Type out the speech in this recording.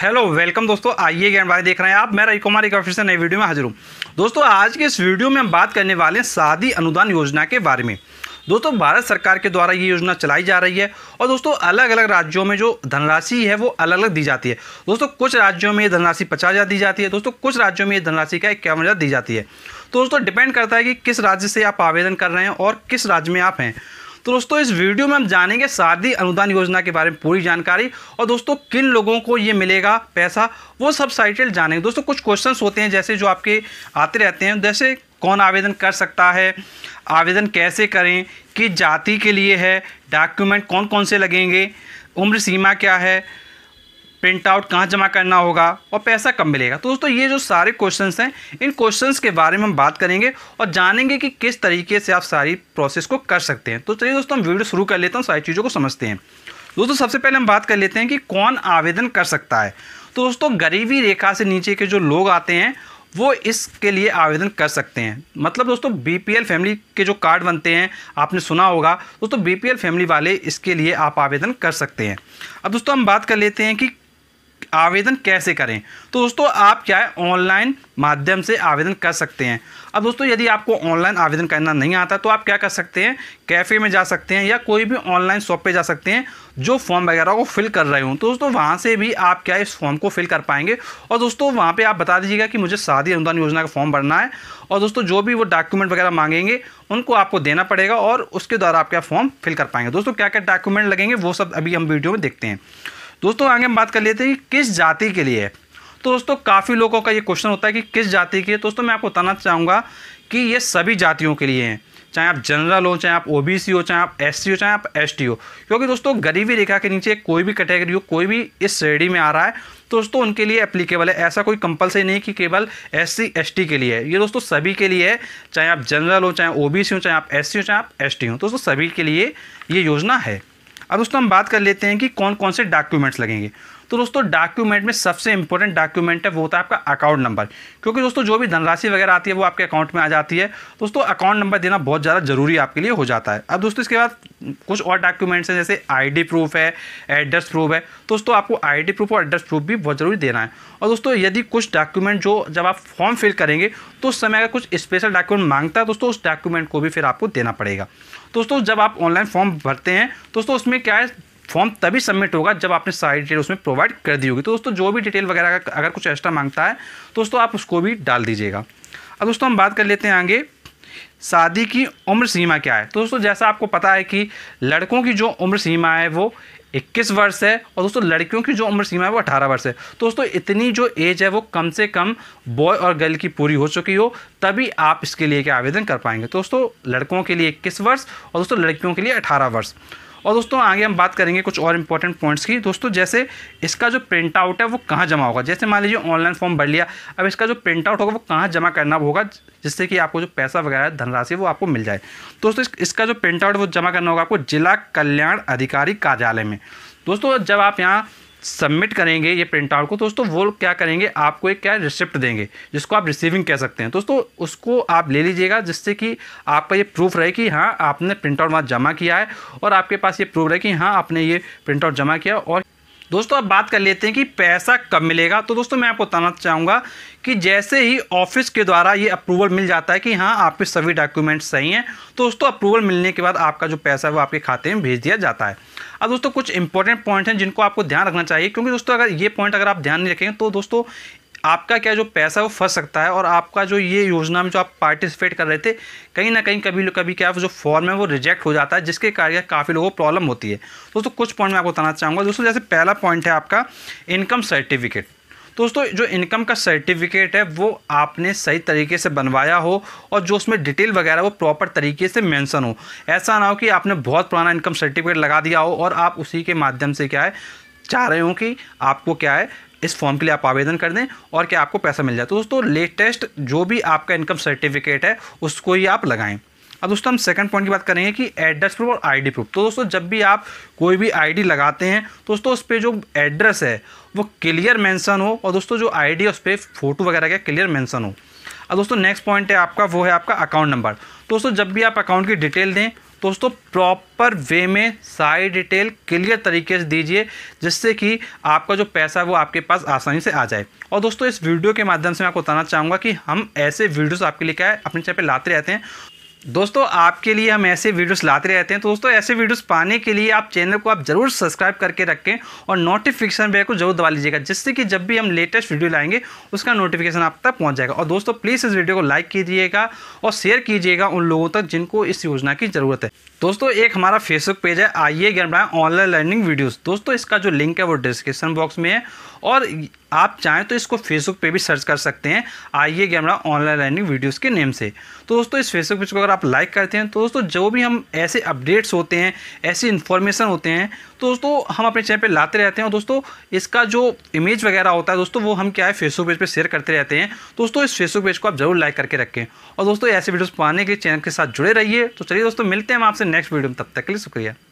hello welcome दोस्तों आइए ज्ञान भाई देख रहे हैं आप मैं रही कुमार एक से नई वीडियो में हाजिर हूँ दोस्तों आज के इस वीडियो में हम बात करने वाले हैं शादी अनुदान योजना के बारे में दोस्तों भारत सरकार के द्वारा ये योजना चलाई जा रही है और दोस्तों अलग अलग राज्यों में जो धनराशि है वो अलग अलग दी जाती है दोस्तों कुछ राज्यों में ये धनराशि पचास हज़ार दी जाती है दोस्तों कुछ राज्यों में ये धनराशि का इक्यावन हज़ार दी जाती है तो दोस्तों डिपेंड करता है कि किस राज्य से आप आवेदन कर रहे हैं और किस राज्य में आप हैं तो दोस्तों इस वीडियो में हम जानेंगे शादी अनुदान योजना के बारे में पूरी जानकारी और दोस्तों किन लोगों को ये मिलेगा पैसा वो सब साइटेल जानेंगे दोस्तों कुछ क्वेश्चन होते हैं जैसे जो आपके आते रहते हैं जैसे कौन आवेदन कर सकता है आवेदन कैसे करें किस जाति के लिए है डॉक्यूमेंट कौन कौन से लगेंगे उम्र सीमा क्या है प्रिंट आउट कहाँ जमा करना होगा और पैसा कब मिलेगा तो दोस्तों ये जो सारे क्वेश्चंस हैं इन क्वेश्चंस के बारे में हम बात करेंगे और जानेंगे कि किस तरीके से आप सारी प्रोसेस को कर सकते हैं तो चलिए दोस्तों हम वीडियो शुरू कर लेते हैं सारी चीज़ों को समझते हैं दोस्तों सबसे पहले हम बात कर लेते हैं कि कौन आवेदन कर सकता है तो दोस्तों गरीबी रेखा से नीचे के जो लोग आते हैं वो इसके लिए आवेदन कर सकते हैं मतलब दोस्तों बीपीएल फैमिली के जो कार्ड बनते हैं आपने सुना होगा दोस्तों बीपीएल फैमिली वाले इसके लिए आप आवेदन कर सकते हैं अब दोस्तों हम बात कर लेते हैं कि आवेदन कैसे करें तो दोस्तों आप क्या है ऑनलाइन माध्यम से आवेदन कर सकते हैं अब दोस्तों यदि आपको ऑनलाइन आवेदन करना नहीं आता तो आप क्या कर सकते हैं कैफ़े में जा सकते हैं या कोई भी ऑनलाइन शॉप पे जा सकते हैं जो फॉर्म वगैरह को फिल कर रहे हूँ तो दोस्तों वहाँ से भी आप क्या इस फॉर्म को फिल कर पाएंगे और दोस्तों वहाँ पर आप बता दीजिएगा कि मुझे शादी अनुदान योजना का फॉर्म भरना है और दोस्तों जो भी वो डॉक्यूमेंट वगैरह मांगेंगे उनको आपको देना पड़ेगा और उसके द्वारा आप क्या फॉर्म फिल कर पाएंगे दोस्तों क्या क्या डॉक्यूमेंट लगेंगे वो सब अभी हम वीडियो में देखते हैं दोस्तों आगे हम बात कर लेते हैं कि किस जाति के लिए तो दोस्तों काफ़ी लोगों का ये क्वेश्चन होता है कि किस जाति के लिए दोस्तों मैं आपको बताना चाहूँगा कि ये सभी जातियों के लिए हैं चाहे आप जनरल हो चाहे आप ओ हो चाहे आप एस हो चाहे आप एस हो क्योंकि दोस्तों गरीबी रेखा के नीचे कोई भी कैटेगरी हो कोई भी इस श्रेणी में आ रहा है तो दोस्तों उनके लिए एप्लीकेबल है ऐसा कोई कंपलसरी नहीं कि केवल एस सी के लिए है ये दोस्तों सभी के लिए है चाहे आप जनरल हो चाहे ओ हो चाहे आप एस हो चाहे आप एस हो दोस्तों सभी के लिए ये योजना है अब दोस्तों हम बात कर लेते हैं कि कौन कौन से डॉक्यूमेंट्स लगेंगे तो दोस्तों डॉक्यूमेंट में सबसे इंपॉर्टेंट डॉक्यूमेंट है वो होता है आपका अकाउंट नंबर क्योंकि दोस्तों जो भी धनराशि वगैरह आती है वो आपके अकाउंट में आ जाती है दोस्तों अकाउंट नंबर देना बहुत ज़्यादा जरूरी आपके लिए हो जाता है अब दोस्तों इसके बाद कुछ और डॉक्यूमेंट्स हैं जैसे आई प्रूफ है एड्रेस प्रूफ है दोस्तों आपको आई प्रूफ और एड्रेस प्रूफ भी बहुत ज़रूरी देना है और दोस्तों यदि कुछ डॉक्यूमेंट जो जब आप फॉर्म फिल करेंगे तो उस समय अगर कुछ स्पेशल डॉक्यूमेंट मांगता है दोस्तों उस डॉक्यूमेंट को भी फिर आपको देना पड़ेगा दोस्तों जब आप ऑनलाइन फॉर्म भरते हैं दोस्तों उसमें क्या है फॉर्म तभी सबमिट होगा जब आपने सारी डिटेल उसमें प्रोवाइड कर दी होगी तो दोस्तों जो भी डिटेल वगैरह अगर कुछ एक्स्ट्रा मांगता है तो दोस्तों आप उसको भी डाल दीजिएगा अब दोस्तों हम बात कर लेते हैं आगे शादी की उम्र सीमा क्या है तो दोस्तों जैसा आपको पता है कि लड़कों की जो उम्र सीमा है वो 21 वर्ष है और दोस्तों लड़कियों की जो उम्र सीमा है वो 18 वर्ष है तो दोस्तों इतनी जो एज है वो कम से कम बॉय और गर्ल की पूरी हो चुकी हो तभी आप इसके लिए क्या आवेदन कर पाएंगे तो दोस्तों लड़कों के लिए इक्कीस वर्ष और दोस्तों लड़कियों के लिए अठारह वर्ष और दोस्तों आगे हम बात करेंगे कुछ और इंपॉर्टेंट पॉइंट्स की दोस्तों जैसे इसका जो प्रिंट आउट है वो कहाँ जमा होगा जैसे मान लीजिए ऑनलाइन फॉर्म भर लिया अब इसका जो प्रिंट आउट होगा वो कहाँ जमा करना होगा जिससे कि आपको जो पैसा वगैरह धनराशि वो आपको मिल जाए दोस्तों इसका जो प्रिंट आउट वो जमा करना होगा आपको जिला कल्याण अधिकारी कार्यालय में दोस्तों जब आप यहाँ सबमिट करेंगे ये प्रिंट आउट को दोस्तों वो क्या करेंगे आपको एक क्या रिसिप्ट देंगे जिसको आप रिसीविंग कह सकते हैं दोस्तों उसको आप ले लीजिएगा जिससे कि आपका ये प्रूफ रहे कि हाँ आपने प्रिंट आउट वहाँ जमा किया है और आपके पास ये प्रूफ रहे कि हाँ आपने ये प्रिंट आउट जमा किया और दोस्तों अब बात कर लेते हैं कि पैसा कब मिलेगा तो दोस्तों मैं आपको बताना चाहूँगा कि जैसे ही ऑफिस के द्वारा ये अप्रूवल मिल जाता है कि हाँ आपके सभी डॉक्यूमेंट्स सही हैं तो दोस्तों अप्रूवल मिलने के बाद आपका जो पैसा है वो आपके खाते में भेज दिया जाता है अब दोस्तों कुछ इंपॉर्टेंट पॉइंट हैं जिनको आपको ध्यान रखना चाहिए क्योंकि दोस्तों अगर ये पॉइंट अगर आप ध्यान नहीं रखेंगे तो दोस्तों आपका क्या जो पैसा है वो फंस सकता है और आपका जो ये योजना में जो आप पार्टिसिपेट कर रहे थे कहीं ना कहीं कभी कभी क्या जो फॉर्म है वो रिजेक्ट हो जाता है जिसके कारण काफ़ी लोगों को प्रॉब्लम होती है दोस्तों कुछ पॉइंट मैं आपको बताना चाहूँगा दोस्तों जैसे पहला पॉइंट है आपका इनकम सर्टिफिकेट दोस्तों जो इनकम का सर्टिफिकेट है वो आपने सही तरीके से बनवाया हो और जो उसमें डिटेल वगैरह वो प्रॉपर तरीके से मेंशन हो ऐसा ना हो कि आपने बहुत पुराना इनकम सर्टिफिकेट लगा दिया हो और आप उसी के माध्यम से क्या है चाह रहे हो कि आपको क्या है इस फॉर्म के लिए आप आवेदन कर दें और क्या आपको पैसा मिल जाए तो दोस्तों लेटेस्ट जो भी आपका इनकम सर्टिफिकेट है उसको ही आप लगाएं अब दोस्तों हम सेकंड पॉइंट की बात करेंगे कि एड्रेस प्रूफ और आईडी प्रूफ तो दोस्तों जब भी आप कोई भी आईडी लगाते हैं तो दोस्तों उस पर जो एड्रेस है वो क्लियर मेंशन हो और दोस्तों जो आईडी है उस पर फोटो वगैरह का क्लियर मेंशन हो अब दोस्तों नेक्स्ट पॉइंट है आपका वो है आपका अकाउंट नंबर तो दोस्तों जब भी आप अकाउंट की डिटेल दें तो दोस्तों प्रॉपर वे में सारी डिटेल क्लियर तरीके से दीजिए जिससे कि आपका जो पैसा है वो आपके पास आसानी से आ जाए और दोस्तों इस वीडियो के माध्यम से मैं आपको बताना चाहूँगा कि हम ऐसे वीडियोस आपके लिए क्या है अपने चैनल पे लाते रहते हैं दोस्तों आपके लिए हम ऐसे वीडियोस लाते रहते हैं तो दोस्तों ऐसे वीडियोस पाने के लिए आप चैनल को आप जरूर सब्सक्राइब करके रखें और नोटिफिकेशन बेल को जरूर दबा लीजिएगा जिससे कि जब भी हम लेटेस्ट वीडियो लाएंगे उसका नोटिफिकेशन आप तक पहुंच जाएगा और दोस्तों प्लीज़ इस वीडियो को लाइक कीजिएगा और शेयर कीजिएगा उन लोगों तक जिनको इस योजना की ज़रूरत है दोस्तों एक हमारा फेसबुक पेज है आइए ज्ञान ऑनलाइन लर्निंग वीडियोज़ दोस्तों इसका जो लिंक है वो डिस्क्रिप्शन बॉक्स में है और आप चाहें तो इसको फेसबुक पे भी सर्च कर सकते हैं आइए गैमरा ऑनलाइन लर्निंग वीडियोस के नेम से तो दोस्तों इस फेसबुक पेज को अगर आप लाइक करते हैं तो दोस्तों जो भी हम ऐसे अपडेट्स होते हैं ऐसे इन्फॉर्मेशन होते हैं तो दोस्तों हम अपने चैनल पे लाते रहते हैं और दोस्तों इसका जो इमेज वगैरह होता है दोस्तों वो हम क्या है फेसबुक पेज पर शेयर करते रहते हैं तो दोस्तों इस फेसबुक पेज को आप जरूर लाइक करके रखें और दोस्तों ऐसे वीडियोज़ पाने के चैनल के साथ जुड़े रहिए तो चलिए दोस्तों मिलते हैं हम आपसे नेक्स्ट वीडियो में तब तक के लिए शुक्रिया